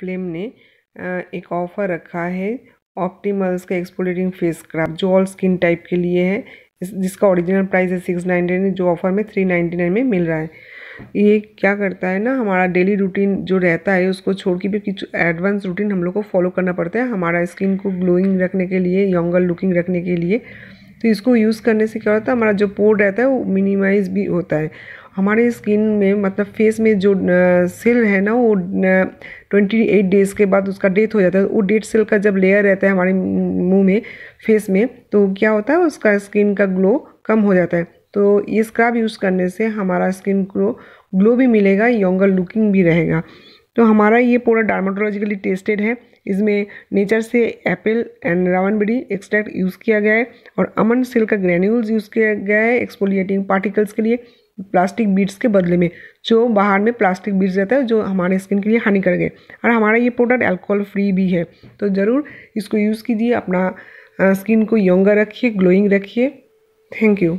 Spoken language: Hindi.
फ्लेम ने एक ऑफ़र रखा है ऑप्टीमल्स का एक्सपोलेटिंग फेस स्क्रब जो ऑल स्किन टाइप के लिए है जिसका ओरिजिनल प्राइस है सिक्स नाइन्टी नाइन जो ऑफ़र में थ्री नाइन्टी नाइन में मिल रहा है ये क्या करता है ना हमारा डेली रूटीन जो रहता है उसको छोड़ के भी कुछ एडवांस रूटीन हम लोग को फॉलो करना पड़ता है हमारा स्किन को ग्लोइंग रखने के लिए यंगर लुकिंग रखने के लिए तो इसको यूज़ करने से क्या होता है हमारा जो पोर रहता है वो मिनिमाइज भी होता है हमारे स्किन में मतलब फेस में जो सेल है ना वो ट्वेंटी एट डेज़ के बाद उसका डेथ हो जाता है वो डेड सेल का जब लेयर रहता है हमारे मुंह में फेस में तो क्या होता है उसका स्किन का ग्लो कम हो जाता है तो ये स्क्रब यूज़ करने से हमारा स्किन को ग्लो भी मिलेगा यंगर लुकिंग भी रहेगा तो हमारा ये पूरा डार्माटोलॉजिकली टेस्टेड है इसमें नेचर से एप्पल एंड रावन बड़ी एक्सट्रैक्ट यूज़ किया गया है और अमन सिल्क का ग्रेन्यूल्स यूज़ किया गया है एक्सपोलिएटिंग पार्टिकल्स के लिए प्लास्टिक बीड्स के बदले में जो बाहर में प्लास्टिक बीड्स रहता है जो हमारे स्किन के लिए हानिकारक है और हमारा ये प्रोडक्ट एल्कोहल फ्री भी है तो ज़रूर इसको यूज़ कीजिए अपना स्किन को यंगर रखिए ग्लोइंग रखिए थैंक यू